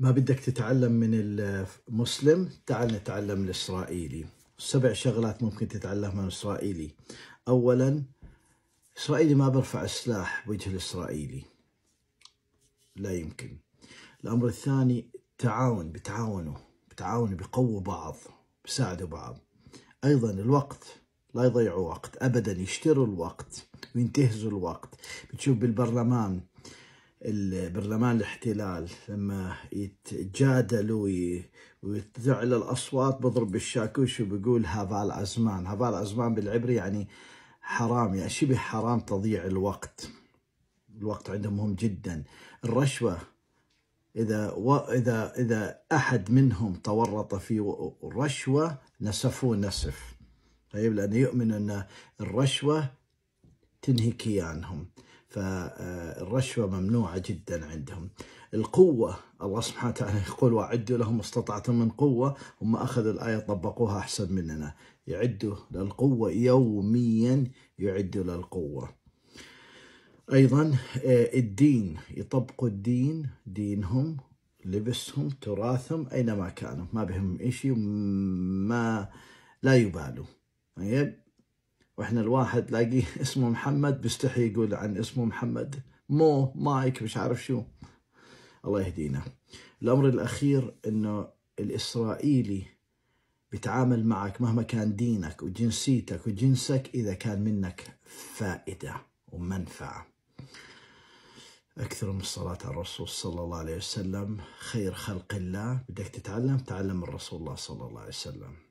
ما بدك تتعلم من المسلم تعال نتعلم الإسرائيلي سبع شغلات ممكن تتعلمها من الإسرائيلي أولا إسرائيلي ما برفع السلاح وجه الإسرائيلي لا يمكن الأمر الثاني تعاون بتعاونوا بتعاونوا بقوة بعض بساعدوا بعض أيضا الوقت لا يضيعوا وقت أبدا يشتروا الوقت وينتهزوا الوقت بتشوف بالبرلمان البرلمان الاحتلال لما يتجادلوا ويتزعل الاصوات بضرب بالشاكوش وبقول هافال ازمان هافال ازمان بالعبري يعني حرام يعني شبه حرام تضيع الوقت الوقت عندهم مهم جدا الرشوه اذا و اذا اذا احد منهم تورط في رشوه نسفوه نسف طيب لانه يؤمن ان الرشوه تنهي كيانهم فالرشوة ممنوعة جدا عندهم القوة الله سبحانه وتعالى يقول وأعدوا لهم استطعتم من قوة هم أخذوا الآية طبقوها أحسن مننا يعدوا للقوة يوميا يعدوا للقوة أيضا آه، الدين يطبقوا الدين دينهم لبسهم تراثهم أينما كانوا ما بهم إشي ما لا يبالوا طيب واحنا الواحد تلاقيه اسمه محمد بيستحي يقول عن اسمه محمد مو مايك مش عارف شو الله يهدينا الامر الاخير انه الاسرائيلي بيتعامل معك مهما كان دينك وجنسيتك وجنسك اذا كان منك فائده ومنفعه اكثر من الصلاه على الرسول صلى الله عليه وسلم خير خلق الله بدك تتعلم تعلم من رسول الله صلى الله عليه وسلم